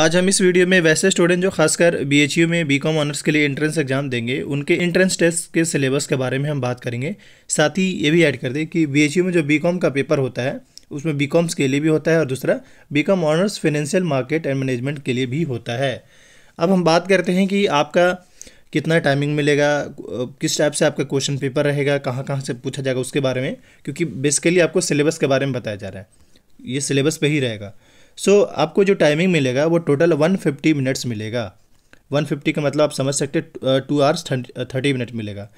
आज हम इस वीडियो में वैसे स्टूडेंट जो खासकर बी में बी कॉम ऑनर्स के लिए एंट्रेंस एग्जाम देंगे उनके एंट्रेंस टेस्ट के सिलेबस के बारे में हम बात करेंगे साथ ही ये भी ऐड कर दें कि बी में जो बी का पेपर होता है उसमें बी कॉम्स के लिए भी होता है और दूसरा B com honours financial market and management के लिए भी होता है अब हम बात करते हैं कि आपका कितना टाइमिंग मिलेगा किस टाइप से आपका क्वेश्चन पेपर रहेगा कहाँ कहाँ से पूछा जाएगा उसके बारे में क्योंकि बेसिकली आपको सिलेबस के बारे में बताया जा रहा है ये सिलेबस पे ही रहेगा सो so, आपको जो टाइमिंग मिलेगा वो टोटल 150 मिनट्स मिलेगा 150 का मतलब आप समझ सकते टू आवर्स थर्टी मिनट मिलेगा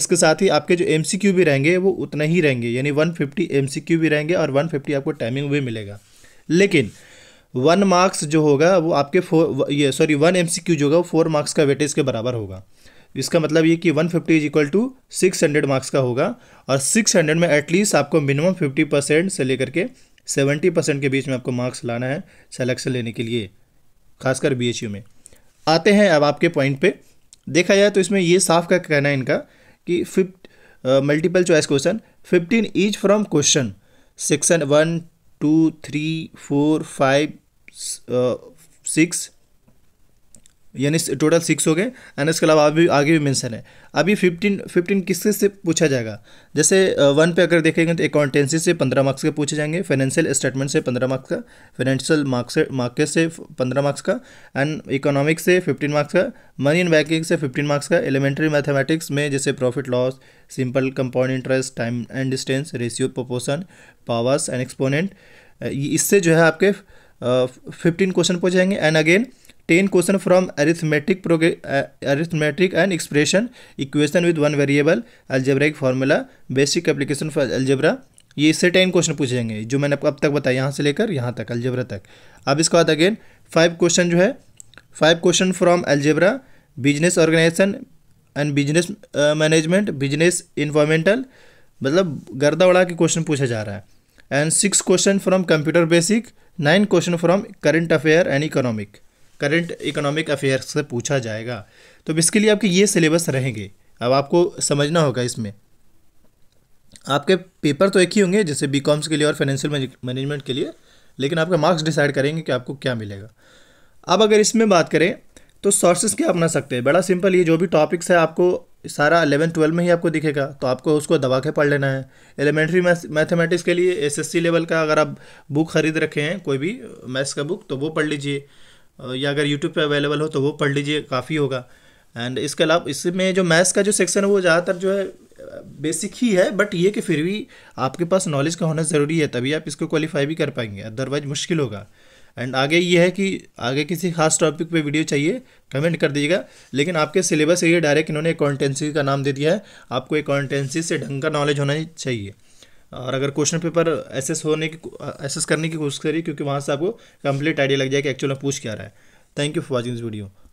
इसके साथ ही आपके जो एम भी रहेंगे वो उतना ही रहेंगे यानी 150 फिफ्टी भी रहेंगे और 150 आपको टाइमिंग भी मिलेगा लेकिन वन मार्क्स जो होगा वो आपके फोर ये सॉरी वन एम जो होगा वो फोर मार्क्स का वेटेज के बराबर होगा इसका मतलब ये कि 150 fifty is equal to six marks का होगा और 600 में एटलीस्ट आपको मिनिमम 50 परसेंट से लेकर के सेवेंटी परसेंट के बीच में आपको मार्क्स लाना है सेलेक्शन लेने के लिए खासकर बी में आते हैं अब आपके पॉइंट पे देखा जाए तो इसमें ये साफ का कहना है इनका कि fifty multiple choice question fifteen each from question section one two three four five six यानी टोटल सिक्स हो गए एंड इसके अलावा अभी आगे भी मेंशन है अभी फिफ्टीन फिफ्टीन किससे से पूछा जाएगा जैसे वन पे अगर देखेंगे तो अकाउंटेंसी से पंद्रह मार्क्स के पूछे जाएंगे फाइनेंशियल स्टेटमेंट से पंद्रह मार्क्स का फाइनेंशियल मार्क्स मार्केट से पंद्रह मार्क्स का एंड इकोनॉमिक से फिफ्टीन मार्क्स का मनी इन बैंकिंग से फिफ्टीन मार्क्स का एलिमेंट्री मैथमेटिक्स में जैसे profit loss simple compound interest time and distance ratio proportion powers and exponent इससे जो है आपके फिफ्टीन क्वेश्चन पूछे जाएंगे and again ten question from arithmetic progression arithmetic and expression equation with one variable algebraic formula basic application for algebra ये इससे ten question पूछे जाएंगे जो मैंने आपको अब तक बताया यहाँ से लेकर यहाँ तक अल्जेब्रा तक अब इसके बाद अगेन फाइव क्वेश्चन जो है five question from algebra business organisation and business management business environmental मतलब गर्दा उड़ा के क्वेश्चन पूछा जा रहा है and six question from computer basic nine question from current affair and economic current economic affairs से पूछा जाएगा तो इसके लिए आपके ये सिलेबस रहेंगे अब आपको समझना होगा इसमें आपके पेपर तो एक ही होंगे जैसे बी कॉम्स के लिए और फाइनेंशियल मैनेजमेंट के लिए लेकिन आपका मार्क्स डिसाइड करेंगे कि आपको क्या मिलेगा अब अगर इसमें बात करें तो सोर्सेज क्या अपना सकते हैं बड़ा सिंपल ये जो भी टॉपिक्स है आपको सारा अलेवन ट्वेल्व में ही आपको दिखेगा तो आपको उसको दबा के पढ़ लेना है एलिमेंट्री मैथमेटिक्स के लिए एसएससी लेवल का अगर आप बुक खरीद रखे हैं कोई भी मैथ्स का बुक तो वो पढ़ लीजिए या अगर यूट्यूब पे अवेलेबल हो तो वो पढ़ लीजिए काफ़ी होगा एंड इसके अलावा इसमें जो मैथ्स का जो सेक्शन है वो ज़्यादातर जो है बेसिक ही है बट ये कि फिर भी आपके पास नॉलेज का होना ज़रूरी है तभी आप इसको क्वालिफाई भी कर पाएंगे अदरवाइज मुश्किल होगा एंड आगे ये है कि आगे किसी खास टॉपिक पे वीडियो चाहिए कमेंट कर दीजिएगा लेकिन आपके सिलेबस से ये डायरेक्ट इन्होंने अकाउंटेंसी का नाम दे दिया है आपको अकाउंटेंसी से ढंग का नॉलेज होना चाहिए और अगर क्वेश्चन पेपर एसेस होने की एसेस करने की कोशिश करिए क्योंकि वहाँ से आपको कंप्लीट आइडिया लग जाए कि एक्चुअल में पूछ क्या रहा है thank you for watching this video